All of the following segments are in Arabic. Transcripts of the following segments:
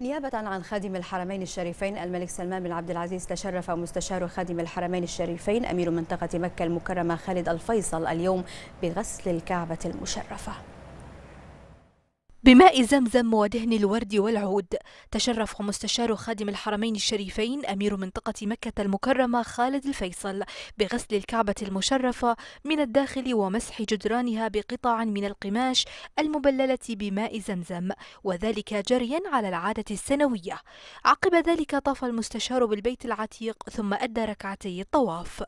نيابة عن خادم الحرمين الشريفين الملك سلمان بن عبد العزيز تشرف مستشار خادم الحرمين الشريفين أمير منطقة مكة المكرمة خالد الفيصل اليوم بغسل الكعبة المشرفة بماء زمزم ودهن الورد والعود تشرف مستشار خادم الحرمين الشريفين أمير منطقة مكة المكرمة خالد الفيصل بغسل الكعبة المشرفة من الداخل ومسح جدرانها بقطع من القماش المبللة بماء زمزم وذلك جريا على العادة السنوية عقب ذلك طاف المستشار بالبيت العتيق ثم أدى ركعتي الطواف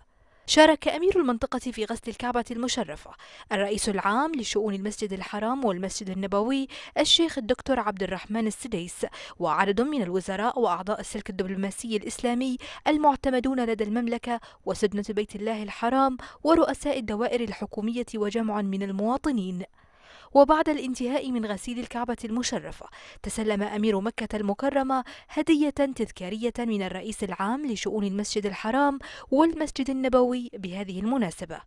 شارك أمير المنطقة في غسل الكعبة المشرفة الرئيس العام لشؤون المسجد الحرام والمسجد النبوي الشيخ الدكتور عبد الرحمن السديس وعدد من الوزراء وأعضاء السلك الدبلوماسي الإسلامي المعتمدون لدى المملكة وسدنة بيت الله الحرام ورؤساء الدوائر الحكومية وجمع من المواطنين وبعد الانتهاء من غسيل الكعبة المشرفة تسلم أمير مكة المكرمة هدية تذكارية من الرئيس العام لشؤون المسجد الحرام والمسجد النبوي بهذه المناسبة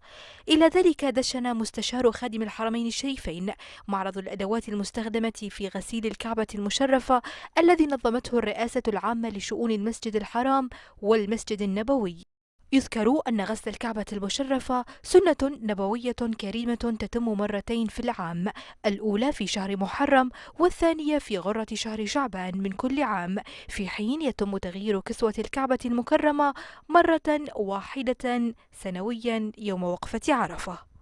إلى ذلك دشن مستشار خادم الحرمين الشريفين معرض الأدوات المستخدمة في غسيل الكعبة المشرفة الذي نظمته الرئاسة العامة لشؤون المسجد الحرام والمسجد النبوي يذكر أن غسل الكعبة المشرفة سنة نبوية كريمة تتم مرتين في العام الأولى في شهر محرم والثانية في غرة شهر شعبان من كل عام في حين يتم تغيير كسوة الكعبة المكرمة مرة واحدة سنويا يوم وقفة عرفة